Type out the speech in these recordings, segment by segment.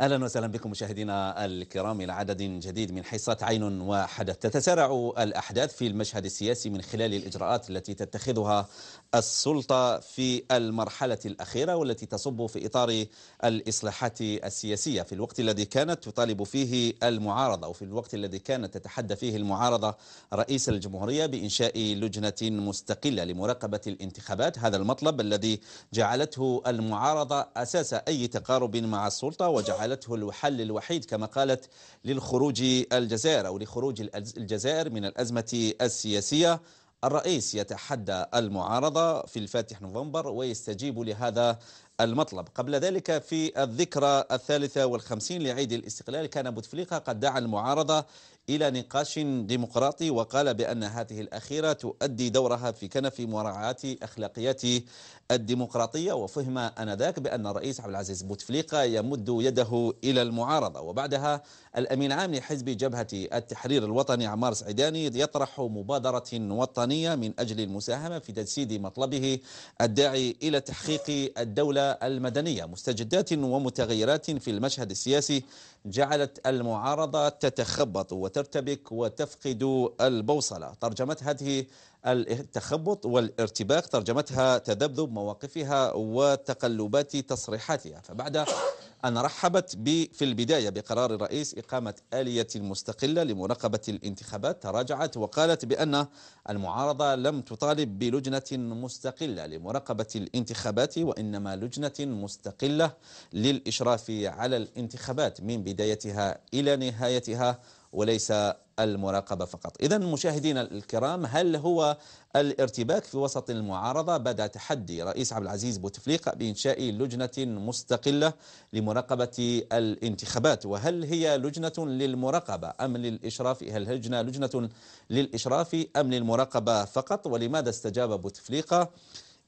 اهلا وسهلا بكم مشاهدينا الكرام الى عدد جديد من حصة عين وحدث تتسارع الاحداث في المشهد السياسي من خلال الاجراءات التي تتخذها السلطه في المرحله الاخيره والتي تصب في اطار الاصلاحات السياسيه في الوقت الذي كانت تطالب فيه المعارضه او في الوقت الذي كانت تتحدى فيه المعارضه رئيس الجمهوريه بانشاء لجنه مستقله لمراقبه الانتخابات هذا المطلب الذي جعلته المعارضه اساس اي تقارب مع السلطه وجعل جعلته الحل الوحيد كما قالت للخروج الجزائر أو لخروج الجزائر من الأزمة السياسية الرئيس يتحدى المعارضة في الفاتح نوفمبر ويستجيب لهذا المطلب قبل ذلك في الذكرى الثالثة والخمسين لعيد الاستقلال كان بوتفليقة قد دعا المعارضة إلى نقاش ديمقراطي وقال بأن هذه الأخيرة تؤدي دورها في كنف مراعاة أخلاقيات الديمقراطية وفهم أنذاك بأن الرئيس عبد العزيز بوتفليقة يمد يده إلى المعارضة وبعدها الأمين عام لحزب جبهة التحرير الوطني عمار سعيداني يطرح مبادرة وطنية من أجل المساهمة في تجسيد مطلبه الداعي إلى تحقيق الدولة المدنية مستجدات ومتغيرات في المشهد السياسي جعلت المعارضة تتخبط وترتبك وتفقد البوصلة ترجمت هذه التخبط والارتباك ترجمتها تذبذب مواقفها وتقلبات تصريحاتها فبعد أن رحبت في البداية بقرار الرئيس إقامة آلية مستقلة لمراقبة الانتخابات تراجعت وقالت بأن المعارضة لم تطالب بلجنة مستقلة لمراقبة الانتخابات وإنما لجنة مستقلة للإشراف على الانتخابات من بدايتها إلى نهايتها وليس المراقبة فقط إذا مشاهدينا الكرام هل هو الارتباك في وسط المعارضة بدا تحدي رئيس عبد العزيز بوتفليقة بإنشاء لجنة مستقلة لمراقبة الانتخابات وهل هي لجنة للمراقبة أم للإشراف هل لجنة لجنة للإشراف أم للمراقبة فقط ولماذا استجاب بوتفليقة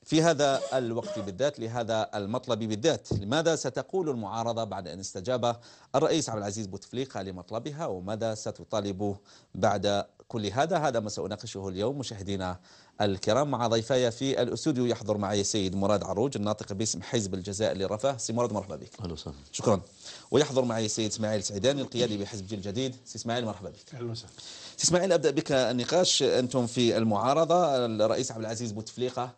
في هذا الوقت بالذات لهذا المطلب بالذات لماذا ستقول المعارضة بعد أن استجاب الرئيس عبد العزيز بوتفليقة لمطلبها وماذا ستطالب بعد كل هذا هذا ما سأناقشه اليوم مشاهدينا الكرام مع ضيفاي في الاستوديو يحضر معي السيد مراد عروج الناطق باسم حزب الجزائر للرفاه سي مراد مرحبا بك اهلا وسهلا شكرا ويحضر معي السيد اسماعيل سعيداني القيادي بحزب جيل جديد سي اسماعيل مرحبا بك اهلا وسهلا سي اسماعيل ابدا بك النقاش انتم في المعارضه الرئيس عبد العزيز بوتفليقه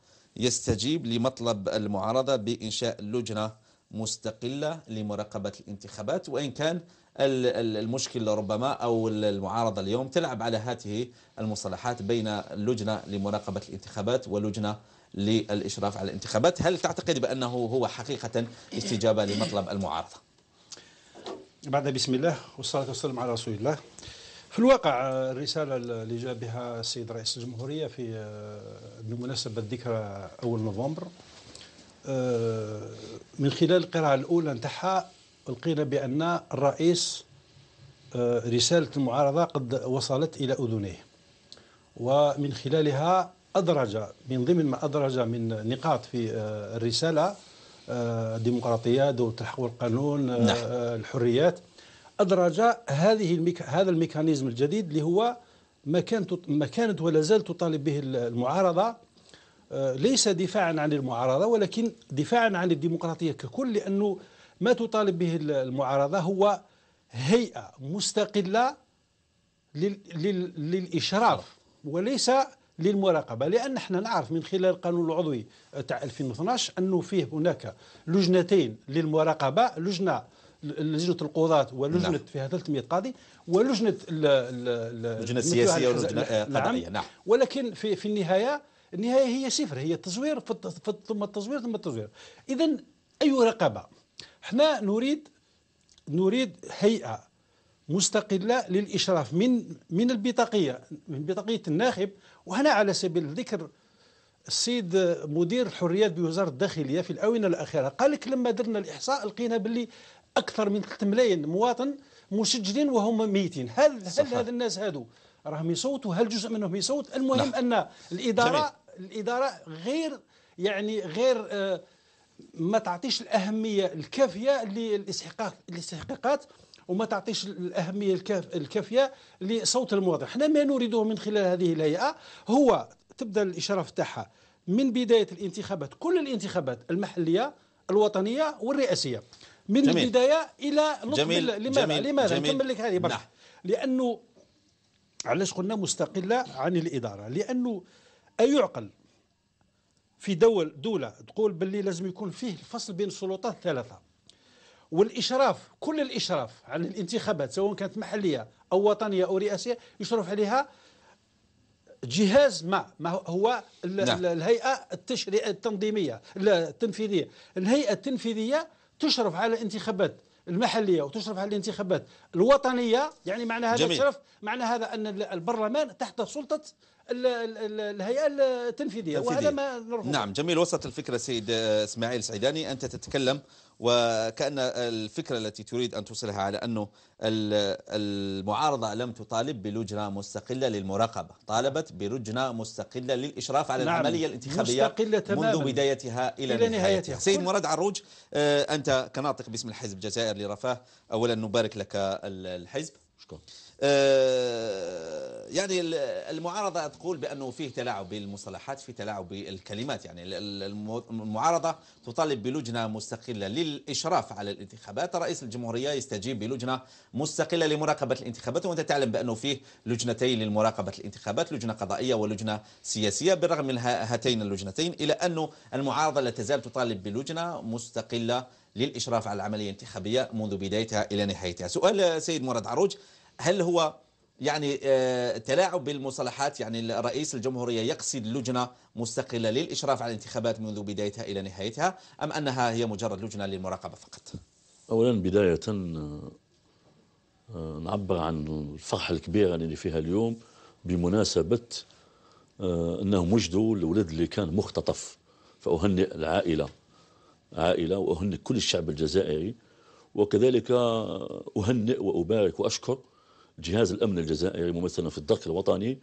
يستجيب لمطلب المعارضة بإنشاء لجنة مستقلة لمراقبة الانتخابات وإن كان المشكلة ربما أو المعارضة اليوم تلعب على هذه المصطلحات بين اللجنة لمراقبة الانتخابات ولجنة للإشراف على الانتخابات هل تعتقد بأنه هو حقيقة استجابة لمطلب المعارضة؟ بعد بسم الله والصلاة والسلام على رسول الله في الواقع الرسالة اللي جاء بها السيد رئيس الجمهورية في آه، بمناسبة ذكرى أول نوفمبر آه، من خلال القراءة الأولى نتاعها لقينا بأن الرئيس آه، رسالة المعارضة قد وصلت إلى أذنيه ومن خلالها أدرج من ضمن ما أدرج من نقاط في الرسالة الديمقراطية دولة الحق والقانون نعم. الحريات أدرج هذه الميك... هذا الميكانيزم الجديد اللي هو ما كانت ما كانت ولا زالت تطالب به المعارضة آه، ليس دفاعا عن المعارضة ولكن دفاعا عن الديمقراطية ككل لأنه ما تطالب به المعارضة هو هيئة مستقلة لل... لل... للإشراف وليس للمراقبه لان احنا نعرف من خلال القانون العضوي تاع 2012 انه فيه هناك لجنتين للمراقبه لجنه لجنه القضاة ولجنه نعم. فيها 300 قاضي ولجنه اللجنه السياسيه واللجنه القضائيه آه، نعم. نعم ولكن في في النهايه النهايه هي صفر هي التزوير ثم التزوير ثم التزوير اذا اي رقابه احنا نريد نريد هيئه مستقله للاشراف من من البطاقيه من بطاقيه الناخب وهنا على سبيل الذكر السيد مدير الحريات بوزاره الداخليه في الاونه الاخيره قال لك لما درنا الاحصاء لقينا باللي اكثر من 3 ملايين مواطن مسجلين وهم ميتين هل هل هذا الناس هادو راهم يصوتوا هل جزء منهم يصوت المهم لا. نعم. ان الاداره جميل. الاداره غير يعني غير آه، ما تعطيش الاهميه الكافيه للاستحقاق الاستحقاقات وما تعطيش الاهميه الكافيه لصوت المواطن احنا ما نريده من خلال هذه الهيئه هو تبدا الاشراف تاعها من بدايه الانتخابات كل الانتخابات المحليه الوطنيه والرئاسيه من جميل. البدايه الى جميل. لماذا جميل. لماذا جميل. نكمل لك هذه برك نعم. لانه علاش قلنا مستقله عن الاداره لانه ايعقل في دول دوله تقول باللي لازم يكون فيه الفصل بين السلطات الثلاثه والاشراف كل الاشراف على الانتخابات سواء كانت محليه او وطنيه او رئاسيه يشرف عليها جهاز ما ما هو نعم. الهيئه التشريع التنظيميه التنفيذيه الهيئه التنفيذيه تشرف على الانتخابات المحليه وتشرف على الانتخابات الوطنيه يعني معنى هذا جميل. الشرف معنى هذا ان البرلمان تحت سلطه الهيئه التنفيذيه وهذا ما نرفضه نعم جميل وصلت الفكره سيد آه، اسماعيل سعيداني انت تتكلم وكأن الفكرة التي تريد أن توصلها على أنه المعارضة لم تطالب بلجنة مستقلة للمراقبة طالبت بلجنة مستقلة للإشراف على نعم العملية الانتخابية مستقلة تماما منذ بدايتها إلى, إلى نهايتها سيد مراد عروج آه، أنت كناطق باسم الحزب الجزائر لرفاه أولا نبارك لك الحزب شكرا آه، يعني المعارضة تقول بأنه فيه تلاعب بالمصطلحات في تلاعب بالكلمات يعني المعارضة تطالب بلجنة مستقلة للإشراف على الانتخابات رئيس الجمهورية يستجيب بلجنة مستقلة لمراقبة الانتخابات وأنت تعلم بأنه فيه لجنتين لمراقبة الانتخابات لجنة قضائية ولجنة سياسية بالرغم من هاتين اللجنتين إلى أنه المعارضة لا تزال تطالب بلجنة مستقلة للإشراف على العملية الانتخابية منذ بدايتها إلى نهايتها سؤال سيد مراد عروج هل هو يعني آه، تلاعب بالمصطلحات يعني رئيس الجمهورية يقصد لجنة مستقلة للإشراف على الانتخابات منذ بدايتها إلى نهايتها أم أنها هي مجرد لجنة للمراقبة فقط أولا بداية آه، نعبر عن الفرحة الكبيرة اللي فيها اليوم بمناسبة آه، أنهم وجدوا الولد اللي كان مختطف فأهنئ العائلة عائلة وأهنئ كل الشعب الجزائري وكذلك أهنئ وأبارك وأشكر جهاز الأمن الجزائري ممثلا في الدرك الوطني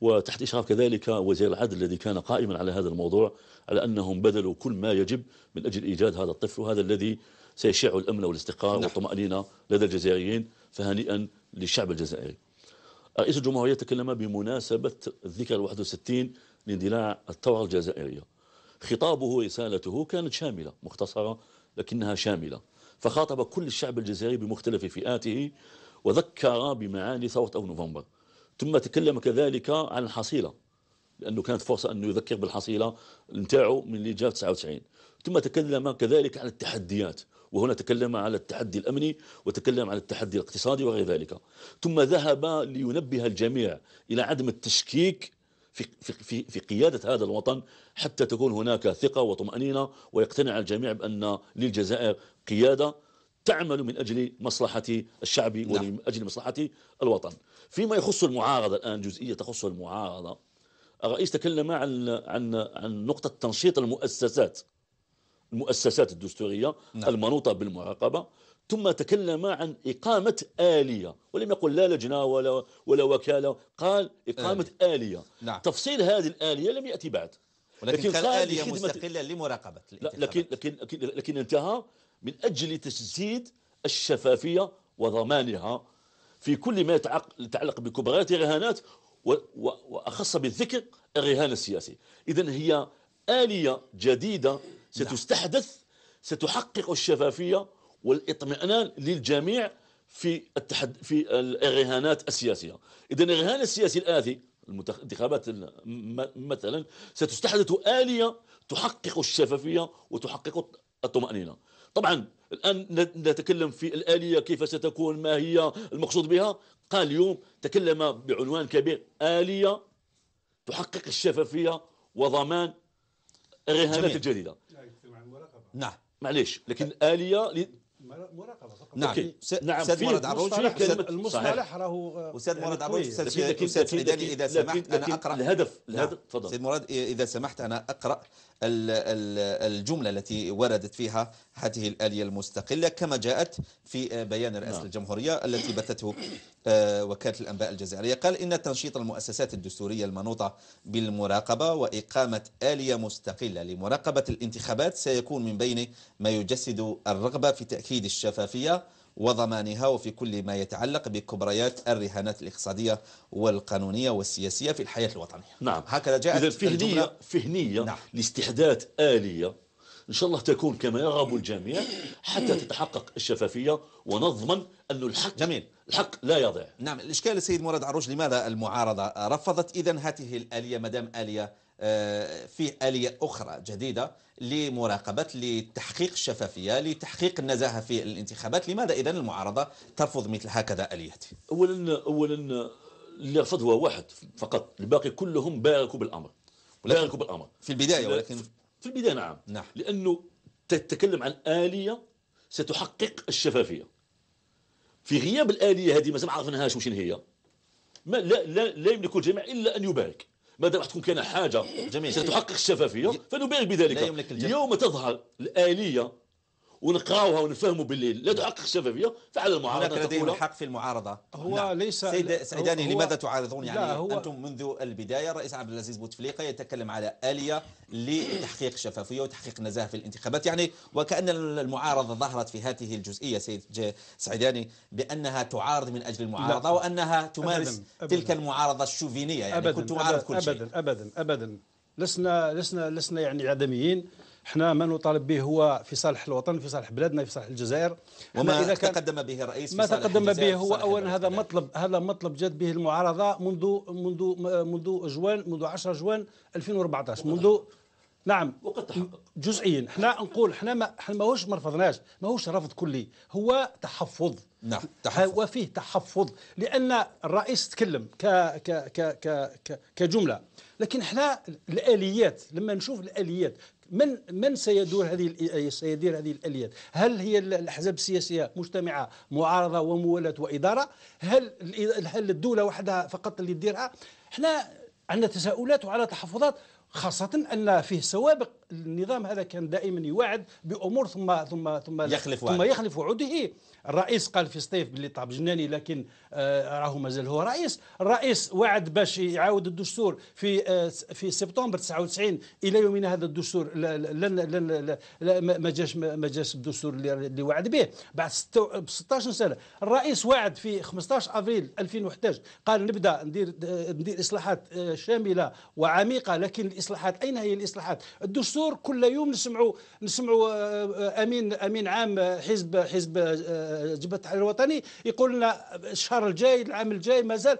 وتحت إشراف كذلك وزير العدل الذي كان قائما على هذا الموضوع على أنهم بذلوا كل ما يجب من أجل إيجاد هذا الطفل وهذا الذي سيشع الأمن والاستقرار نعم. والطمأنينة لدى الجزائريين فهنيئا للشعب الجزائري رئيس الجمهورية تكلم بمناسبة الذكرى 61 لاندلاع الثورة الجزائرية خطابه ورسالته كانت شاملة مختصرة لكنها شاملة فخاطب كل الشعب الجزائري بمختلف فئاته وذكر بمعاني ثورة أو نوفمبر ثم تكلم كذلك عن الحصيلة لأنه كانت فرصة أنه يذكر بالحصيلة نتاعو من اللي جاء 99 ثم تكلم كذلك عن التحديات وهنا تكلم على التحدي الأمني وتكلم عن التحدي الاقتصادي وغير ذلك ثم ذهب لينبه الجميع إلى عدم التشكيك في, في, في, في قيادة هذا الوطن حتى تكون هناك ثقة وطمأنينة ويقتنع الجميع بأن للجزائر قيادة تعمل من أجل مصلحة الشعب نعم. ومن أجل مصلحة الوطن فيما يخص المعارضة الآن جزئية تخص المعارضة الرئيس تكلم عن عن عن نقطة تنشيط المؤسسات المؤسسات الدستورية نعم. المنوطة بالمراقبة ثم تكلم عن إقامة آلية ولم يقل لا لجنة ولا, ولا وكالة قال إقامة آلية, آلية. نعم. تفصيل هذه الآلية لم يأتي بعد ولكن لكن قال آلية مستقلة لمراقبة لكن, لكن, لكن, لكن انتهى من أجل تسديد الشفافية وضمانها في كل ما يتعلق بكبريات الرهانات وأخص بالذكر الرهان السياسي إذا هي آلية جديدة نعم. ستستحدث ستحقق الشفافية والاطمئنان للجميع في التحد في الإرهانات السياسية إذا الإرهان السياسي الآتي الانتخابات مثلا ستستحدث آلية تحقق الشفافية وتحقق الطمأنينة طبعا الآن نتكلم في الآلية كيف ستكون ما هي المقصود بها قال اليوم تكلم بعنوان كبير آلية تحقق الشفافية وضمان الرهانات الجديدة نعم معليش لكن آلية مراقبه فقط نعم استاذ نعم، مراد عروج المصطلح راهو آه، يعني استاذ مراد عروج استاذ حميداني اذا سمحت انا اقرا الهدف الهدف نعم. تفضل استاذ مراد اذا سمحت انا اقرا الجملة التي وردت فيها هذه الآلية المستقلة كما جاءت في بيان رئاسة نعم. الجمهورية التي بثته آه، وكالة الأنباء الجزائرية قال إن تنشيط المؤسسات الدستورية المنوطة بالمراقبة وإقامة آلية مستقلة لمراقبة الانتخابات سيكون من بين ما يجسد الرغبة في تأكيد الشفافية وضمانها وفي كل ما يتعلق بكبريات الرهانات الاقتصادية والقانونية والسياسية في الحياة الوطنية نعم هكذا جاءت إذا فهنية, فهنية نعم. لاستحداث آلية إن شاء الله تكون كما يرغب الجميع حتى تتحقق الشفافية ونضمن أن الحق جميل الحق لا يضيع نعم الإشكال السيد مراد عروج لماذا المعارضة رفضت إذا هذه الآلية مدام آلية آه، في آلية أخرى جديدة لمراقبة لتحقيق الشفافية لتحقيق النزاهة في الانتخابات لماذا إذن المعارضة ترفض مثل هكذا آليات أولا, أولا اللي رفض هو واحد فقط الباقي كلهم باركوا بالأمر باركوا بالأمر في البداية ولكن في البداية نعم, نعم. لأنه تتكلم عن آلية ستحقق الشفافية في غياب الآلية هذه ما عرفناهاش وشين هي ما لا لا لا يملك الجميع إلا أن يبارك ما دام تكون كان حاجه جميل. ستحقق إيه. الشفافيه فنبالغ بذلك اليوم تظهر الاليه ونقراوها ونفهموا بالليل لا نعم. تحقق الشفافيه فعلى المعارضه هناك لديهم الحق في المعارضه هو نعم. ليس سيد سعيداني لماذا تعارضون يعني هو انتم منذ البدايه الرئيس عبد العزيز بوتفليقه يتكلم على اليه لتحقيق شفافية وتحقيق نزاهة في الانتخابات يعني وكان المعارضه ظهرت في هذه الجزئيه سيد سعيداني بانها تعارض من اجل المعارضه لا. وانها تمارس أبداً. أبداً. تلك المعارضه الشوفينيه يعني أبداً. كنت معارض كل شيء ابدا ابدا ابدا لسنا لسنا لسنا يعني عدميين احنا ما نطالب به هو في صالح الوطن في صالح بلادنا في صالح الجزائر وما إذا كان تقدم به الرئيس ما تقدم به هو اولا هذا مطلب هذا مطلب جات به المعارضه منذ منذ منذ جوان منذ 10 جوان 2014 منذ نعم وقد تحقق جزئيا احنا نقول احنا ما احنا ماهوش ما رفضناش ماهوش رفض كلي هو تحفظ نعم تحفظ وفيه تحفظ لان الرئيس تكلم ك ك ك ك كجمله لكن احنا الاليات لما نشوف الاليات من من سيدور هذه سيدير هذه الاليات؟ هل هي الاحزاب السياسيه مجتمعه معارضه وموالاه واداره؟ هل هل الدوله وحدها فقط اللي تديرها؟ احنا عندنا تساؤلات وعلى تحفظات خاصة أن فيه سوابق النظام هذا كان دائما يوعد بأمور ثم ثم ثم يخلف وعده. ثم يخلف وعوده الرئيس قال في سطيف باللي طاب جناني لكن آه، راهو مازال هو رئيس الرئيس وعد باش يعاود الدستور في آه، في سبتمبر 99 الى يومنا هذا الدستور لن لن ما جاش ما جاش الدستور اللي وعد به بعد 16 سنه الرئيس وعد في 15 افريل 2011 قال نبدا ندير ندير اصلاحات آه، شامله وعميقه لكن الاصلاحات اين هي الاصلاحات الدستور كل يوم نسمعوا نسمعوا امين امين عام حزب حزب جبهه التحرير الوطني يقول لنا الشهر الجاي العام الجاي مازال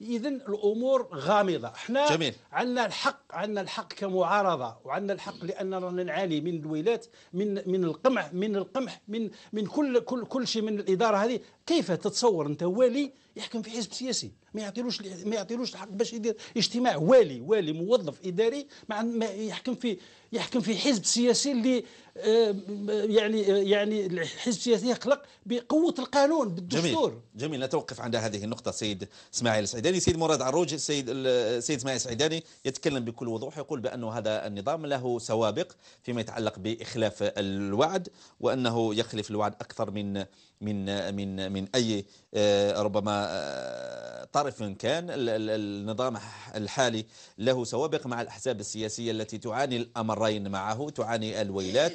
اذا الامور غامضه احنا عندنا الحق عندنا الحق كمعارضه وعندنا الحق لان رانا نعاني من الويلات من من القمع من القمح من من كل كل كل شيء من الاداره هذه كيف تتصور انت والي يحكم في حزب سياسي ما يعطيلوش ما يعطيلوش الحق باش يدير اجتماع والي والي موظف اداري ما يحكم في يحكم في حزب سياسي اللي آه، يعني يعني الحزب السياسي يخلق بقوه القانون بالدستور جميل, جميل نتوقف عند هذه النقطه سيد اسماعيل سعيداني سيد مراد عروج سيد سيد اسماعيل سعيداني يتكلم بكل وضوح يقول بأن هذا النظام له سوابق فيما يتعلق باخلاف الوعد وانه يخلف الوعد اكثر من من من من اي آه، ربما آه، طرف كان النظام الحالي له سوابق مع الاحزاب السياسيه التي تعاني الامرين معه تعاني الويلات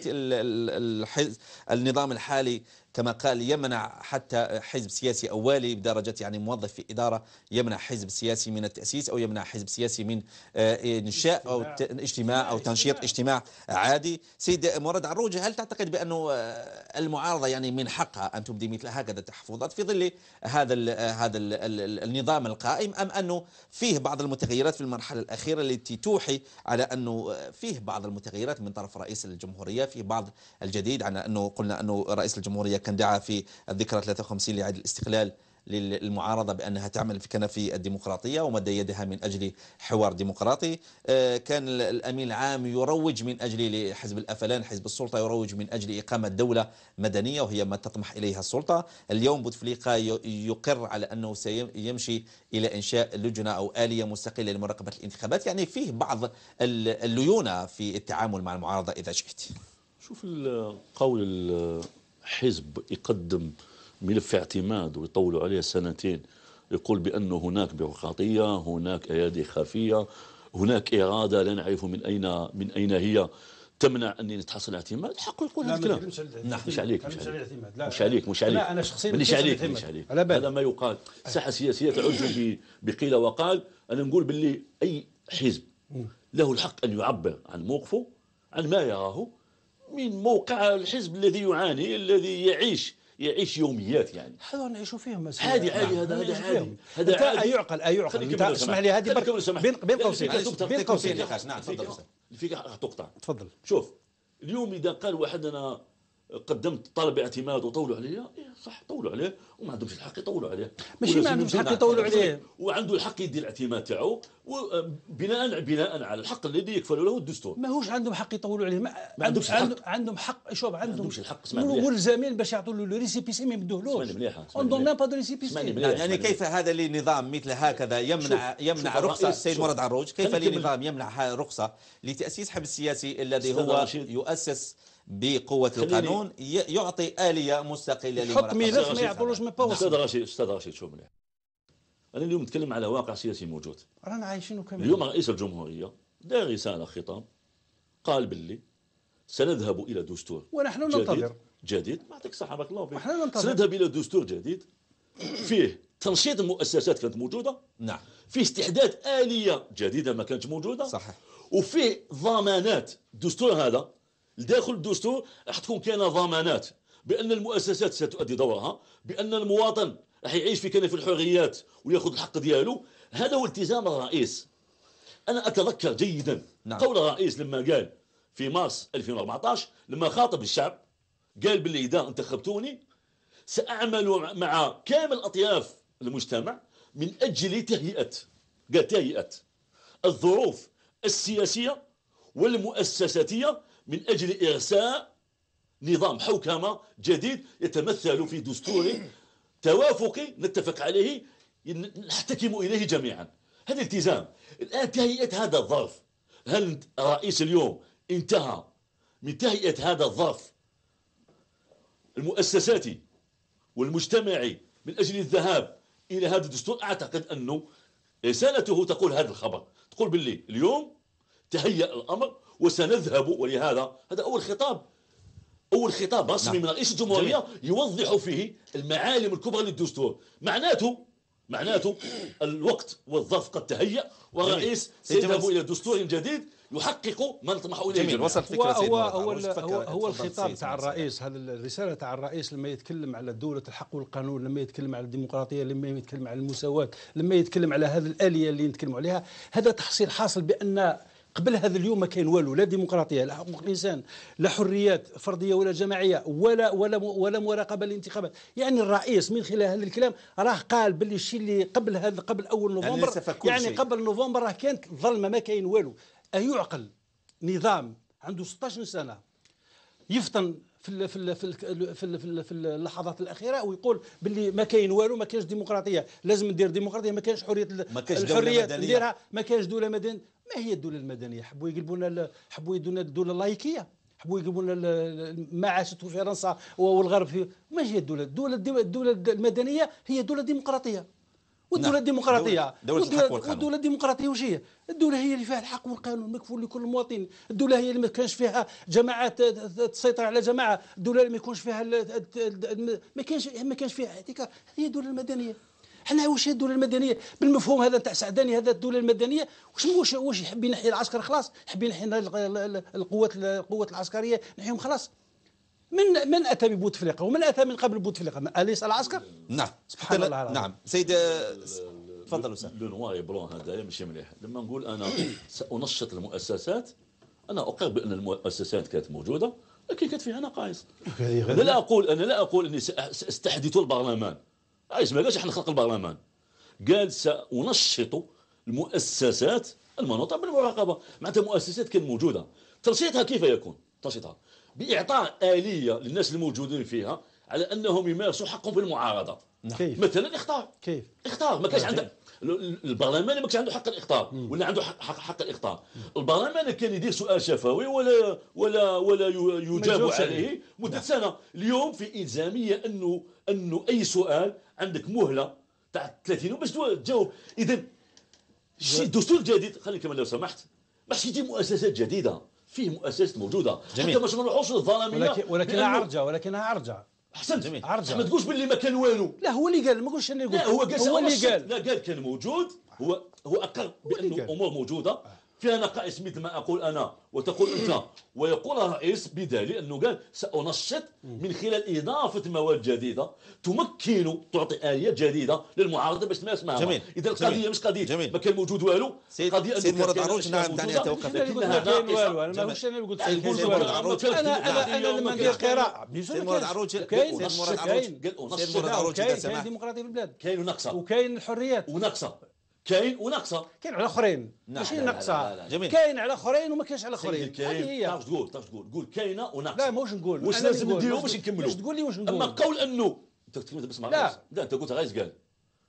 النظام الحالي كما قال يمنع حتى حزب سياسي أولي بدرجة يعني موظف في إدارة يمنع حزب سياسي من التأسيس أو يمنع حزب سياسي من إنشاء آه، إيه، أو اجتماع أو تنشيط اجتماع عادي سيد مراد عروج هل تعتقد بأنه آه، المعارضة يعني من حقها أن تبدي مثل هكذا تحفظات في ظل هذا آه، هذا النظام القائم أم أنه فيه بعض المتغيرات في المرحلة الأخيرة التي توحي على أنه فيه بعض المتغيرات من طرف رئيس الجمهورية فيه بعض الجديد على أنه قلنا أنه رئيس الجمهورية كان دعا في الذكرى 53 لعيد الاستقلال للمعارضة بأنها تعمل في كنف الديمقراطية ومد يدها من أجل حوار ديمقراطي آه، كان الأمين العام يروج من أجل حزب الأفلان حزب السلطة يروج من أجل إقامة دولة مدنية وهي ما تطمح إليها السلطة اليوم بوتفليقة يقر على أنه سيمشي إلى إنشاء لجنة أو آلية مستقلة لمراقبة الانتخابات يعني فيه بعض الليونة في التعامل مع المعارضة إذا شئت شوف القول حزب يقدم ملف اعتماد ويطولوا عليه سنتين يقول بانه هناك بيروقراطية هناك أيادي خفية هناك إرادة لا نعرف من أين من أين هي تمنع اني نتحصل اعتماد حقه يقول هذا الكلام لا نعم، مش عليك مش عليك مش عليك مش عليك لا انا شخصيا مش عليك مش عليك هذا ما يقال الساحه السياسيه تعج بقيل وقال انا نقول باللي اي حزب له الحق ان يعبر عن موقفه عن ما يراه من موقع الحزب الذي يعاني الذي يعيش يعيش يوميات يعني هذا نعيش فيه مسؤول عادي عادي هذا هذا عادي هذا عادي يعقل يعقل اسمح لي هذه بين بين قوسين بين قوسين نعم تفضل الفكره تقطع تفضل شوف اليوم اذا قال واحد انا قدمت طلب اعتماد وطولوا عليه إيه صح طولوا عليه وما عندهمش الحق يطولوا عليه ماشي ما عندهمش الحق يطولوا عليه وعنده الحق يدير الاعتماد تاعو بناء بناء على الحق الذي يكفل له الدستور ماهوش عندهم حق يطولوا عليه ما, ما عندهمش الحق عندهم حق شوف عندهم عندهمش الحق ملزمين باش يعطوا له لو ريسيبيسي ما يمدوهلوش اون دون با دو ريسيبيسي يعني كيف هذا اللي نظام مثل هكذا يمنع يمنع رخصه السيد مراد عروج كيف اللي نظام يمنع رخصه لتاسيس حزب سياسي الذي هو يؤسس بقوه القانون يعطي اليه مستقله الحكم ملف ما من باوس استاذ رشيد استاذ رشيد شوف مليح انا اليوم نتكلم على واقع سياسي موجود رانا عايشين وكمل اليوم رئيس الجمهوريه دار رساله خطاب قال باللي سنذهب الى دستور ونحن ننتظر جديد ما يعطيك صحه بارك الله فيك سنذهب الى دستور جديد فيه تنشيط المؤسسات كانت موجوده نعم فيه استحداث اليه جديده ما كانتش موجوده صحيح وفيه ضمانات الدستور هذا لداخل الدستور راح تكون كاينه ضمانات بان المؤسسات ستؤدي دورها بان المواطن راح يعيش في كنف الحريات وياخذ الحق ديالو هذا هو التزام الرئيس انا اتذكر جيدا نعم. قول الرئيس لما قال في مارس 2014 لما خاطب الشعب قال باللي اذا انتخبتوني ساعمل مع كامل اطياف المجتمع من اجل تهيئه قال تهيئه الظروف السياسيه والمؤسساتيه من أجل إرساء نظام حوكمة جديد يتمثل في دستور توافقي نتفق عليه نحتكم إليه جميعا هذا التزام الآن تهيئة هذا الظرف هل رئيس اليوم انتهى من تهيئة هذا الظرف المؤسساتي والمجتمعي من أجل الذهاب إلى هذا الدستور أعتقد أنه رسالته تقول هذا الخبر تقول باللي اليوم تهيأ الأمر وسنذهب ولهذا هذا أول خطاب أول خطاب رسمي نعم. من رئيس الجمهورية يوضح فيه المعالم الكبرى للدستور معناته معناته الوقت والظرف قد تهيأ والرئيس سيذهب إلى دستور جديد يحقق ما نطمح اليه جميل وصلت فكره هو سيدنا هو هو, هو الخطاب تاع الرئيس هذه الرساله تاع الرئيس لما يتكلم على دوله الحق والقانون لما يتكلم على الديمقراطيه لما يتكلم على المساواه لما يتكلم على هذه الاليه اللي نتكلم عليها هذا تحصيل حاصل بان قبل هذا اليوم ما كاين والو لا ديمقراطيه لا حقوق الانسان لا حريات فرديه ولا جماعيه ولا ولا ولا مراقبه للانتخابات يعني الرئيس من خلال هذا الكلام راه قال باللي الشيء اللي قبل هذا قبل اول يعني نوفمبر يعني قبل نوفمبر راه كانت ظلمه ما كاين والو ايعقل نظام عنده 16 سنه يفطن في في في في في اللحظات الاخيره ويقول باللي ما كاين والو ما كاينش ديمقراطيه لازم ندير ديمقراطيه ما كاينش حريه ما كاينش ما كاينش دوله مدنيه ما هي الدوله المدنيه حبوا يقلبوا لنا حبوا يدونا الدوله اللايكيه حبوا يقلبوا لنا ما عاشت في فرنسا والغرب في ما هي الدوله الدوله الدوله المدنيه هي دوله ديمقراطيه والدوله نعم. الديمقراطيه دولة, دولة الحق والقانون والدوله الديمقراطيه وش هي؟ الدوله هي اللي فيها الحق والقانون مكفول لكل مواطن، الدوله هي اللي ما كانش فيها جماعات تسيطر على جماعه، الدوله اللي ما يكونش فيها ما كانش ما كانش فيها هذيك هي الدوله المدنيه حنا واش الدوله المدنيه بالمفهوم هذا تاع سعداني هذا الدوله المدنيه واش واش واش يحب ينحي العسكر خلاص يحب ينحي القوات القوات العسكريه نحيهم خلاص من من اتى ببوتفليقه ومن اتى من قبل بوتفليقه اليس العسكر؟ نعم سبحان الله العظيم نعم سيد تفضل استاذ لو نوار بلون هذا ماشي مليح لما نقول انا سانشط المؤسسات انا اقر بان المؤسسات كانت موجوده لكن كانت فيها نقائص انا لا اقول انا لا اقول اني ساستحدث البرلمان قالش احنا حنخلق البرلمان قال سأنشط المؤسسات المنوطة بالمراقبة معناتها مؤسسات كانت موجودة تنشيطها كيف يكون تنشيطها بإعطاء آلية للناس الموجودين فيها على أنهم يمارسوا حقهم في المعارضة نعم. كيف؟ مثلا اختار كيف اختار ما كانش نعم. عنده البرلمان ما كانش عنده حق الاختار مم. ولا عنده حق حق الاختار البرلمان كان يدير سؤال شفوي ولا ولا ولا يجاب عليه مده نعم. سنه اليوم في الزاميه انه انه اي سؤال عندك مهله تاع 30 يوم باش تجاوب اذا الدستور الجديد خليك نكمل لو سمحت باش يجي مؤسسات جديده فيه مؤسسات موجوده جميل. حتى باش ما نروحوش للظلاميه ولكن ولكنها عرجه ولكنها عرجه احسنت عرجه ما تقولش باللي ما كان والو لا هو اللي قال ما قلتش انا قلت هو هو اللي قال لا قال كان موجود هو هو اقر بانه امور موجوده آه. كان مثل ما اقول انا وتقول انت ويقول الرئيس بدالي انه قال سانشط من خلال اضافه مواد جديده تمكن تعطي اليات جديده للمعارضه باش ما يسمعها اذا القضيه مش قضيه جميل. ما كان موجود والو قضيه سيد مراد عروج نعم دعني اتوقف لكن كان والو انا ماهوش انا اللي قلت سيد مراد عروج انا انا انا لما ندير قراءه سيد مراد عروج كاين سيد مراد عروج كاين ديمقراطيه في البلاد كاين ونقصة وكاين الحريات ونقصه كاين وناقصه كاين على اخرين نعم، ماشي ناقصه جميل كاين على اخرين وما كاينش على اخرين كاين تعرفش تقول تعرفش تقول قول كاينه وناقصه لا ماهوش نقول واش لازم نديرو باش نكملو واش تقول لي واش نقول اما قول انه انت تكلم بس مع لا لا انت قلت غايز قال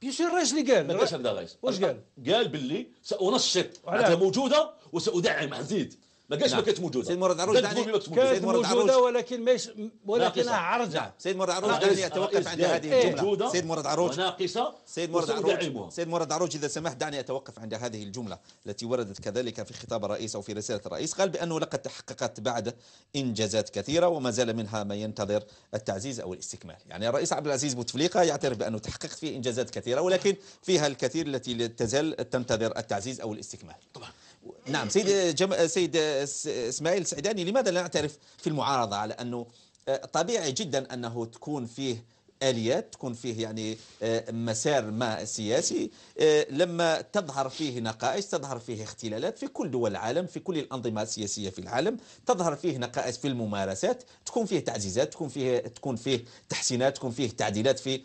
بيش سور الرئيس اللي قال ما قالش هكذا غايز واش قال؟ قال باللي سانشط معناتها موجوده وسادعم عزيز ما كانش نعم. ما كانت موجوده سيد مراد عروج دعني كانت موجوده ولكن ما ولكنها عرجع سيد مراد عروج دعني اتوقف عند هذه إيه. الجمله سيد مراد عروج ناقصه سيد مراد عروج سيد مراد عروج اذا سمحت دعني اتوقف عند هذه الجمله التي وردت كذلك في خطاب الرئيس او في رساله الرئيس قال بانه لقد تحققت بعد انجازات كثيره وما زال منها ما ينتظر التعزيز او الاستكمال يعني الرئيس عبد العزيز بوتفليقه يعترف بانه تحققت فيه انجازات كثيره ولكن فيها الكثير التي تزال تنتظر التعزيز او الاستكمال طبعا نعم سيد جم... سيد اسماعيل السعداني لماذا لا نعترف في المعارضه على انه آه، طبيعي جدا انه تكون فيه اليات تكون فيه يعني آه، مسار ما سياسي آه، لما تظهر فيه نقائص تظهر فيه اختلالات في كل دول العالم في كل الانظمه السياسيه في العالم تظهر فيه نقائص في الممارسات تكون فيه تعزيزات تكون فيه تكون فيه تحسينات تكون فيه تعديلات في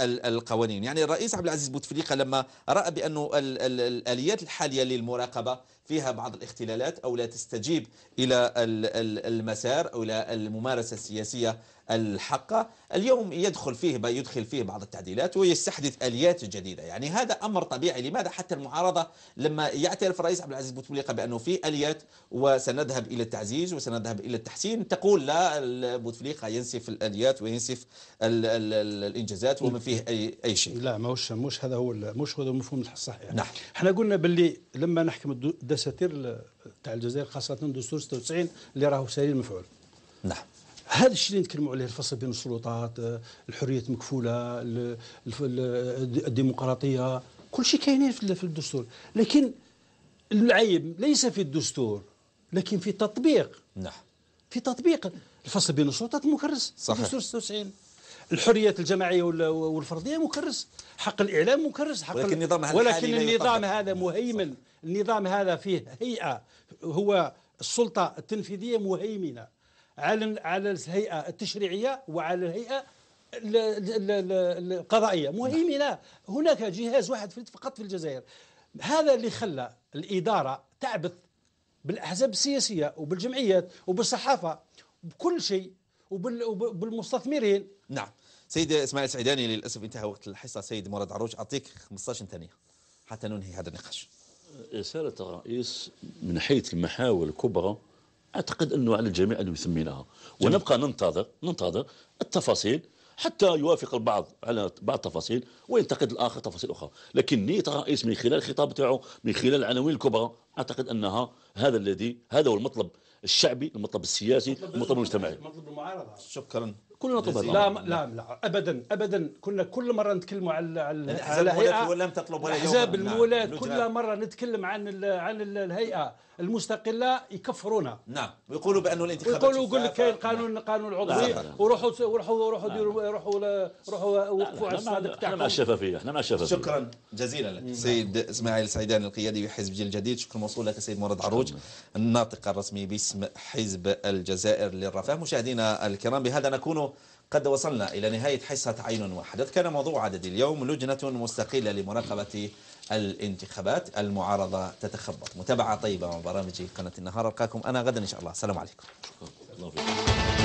القوانين يعني الرئيس عبد العزيز بوتفليقه لما راى بانه الاليات الحاليه للمراقبه فيها بعض الاختلالات أو لا تستجيب إلى المسار أو إلى الممارسة السياسية الحق اليوم يدخل فيه يدخل فيه بعض التعديلات ويستحدث اليات جديده يعني هذا امر طبيعي لماذا حتى المعارضه لما يعترف الرئيس عبد العزيز بوتفليقه بانه في اليات وسنذهب الى التعزيز وسنذهب الى التحسين تقول لا بوتفليقه ينسف الاليات وينسف الـ الـ الـ الانجازات وما فيه اي اي شيء لا ماهوش مش هذا هو مش هذا المفهوم الصحيح يعني. نعم احنا قلنا باللي لما نحكم الدساتير تاع الجزائر خاصه دستور 96 اللي راهو سليم المفعول نعم هذا الشيء اللي نتكلموا عليه الفصل بين السلطات الحريه المكفوله الديمقراطيه كل شيء كاينين في الدستور لكن العيب ليس في الدستور لكن في التطبيق نعم في تطبيق الفصل بين السلطات مكرس صحيح الدستور 96 الحريات الجماعيه والفرديه مكرس حق الاعلام مكرس حق ولكن النظام هذا ولكن النظام هذا مهيمن النظام هذا فيه هيئه هو السلطه التنفيذيه مهيمنه على على الهيئه التشريعيه وعلى الهيئه القضائيه مهيمنه نعم. هناك جهاز واحد فقط في الجزائر هذا اللي خلى الاداره تعبث بالاحزاب السياسيه وبالجمعيات وبالصحافه بكل شيء وبالمستثمرين نعم سيد اسماعيل سعيداني للاسف انتهى وقت الحصه سيد مراد عروج اعطيك 15 ثانيه حتى ننهي هذا النقاش رساله الرئيس من حيث المحاور الكبرى اعتقد انه على الجميع ان يثمنها ونبقى ننتظر ننتظر التفاصيل حتى يوافق البعض على بعض التفاصيل وينتقد الاخر تفاصيل اخرى لكن نيه الرئيس من خلال الخطاب تاعه من خلال العناوين الكبرى اعتقد انها هذا الذي هذا هو المطلب الشعبي المطلب السياسي المطلب المجتمعي مطلب المعارضه شكرا كلنا طلبنا لا لا لا ابدا ابدا كنا كل مره نتكلموا على على يعني الهيئه ولم تطلب ولا احزاب نعم، المولات نعم. كل مره نتكلم عن الـ عن الـ الهيئه المستقله يكفرونا نعم ويقولوا بانه الانتخابات يقولوا يقول لك كاين قانون القانون العضوي وروحوا روحوا روحوا ديروا روحوا روحوا وقفوا على الصادق تاعكم احنا مع الشفافيه احنا مع الشفافيه شكرا جزيلا لك سيد اسماعيل سعيدان القيادي بحزب جيل جديد شكرا موصول لك سيد مراد عروج الناطق الرسمي باسم حزب الجزائر للرفاه مشاهدينا الكرام بهذا نكون قد وصلنا إلى نهاية حصة عين وحدث كان موضوع عدد اليوم لجنة مستقلة لمراقبة الانتخابات المعارضة تتخبط متابعة طيبة من برامج قناة النهار ألقاكم أنا غدا إن شاء الله السلام عليكم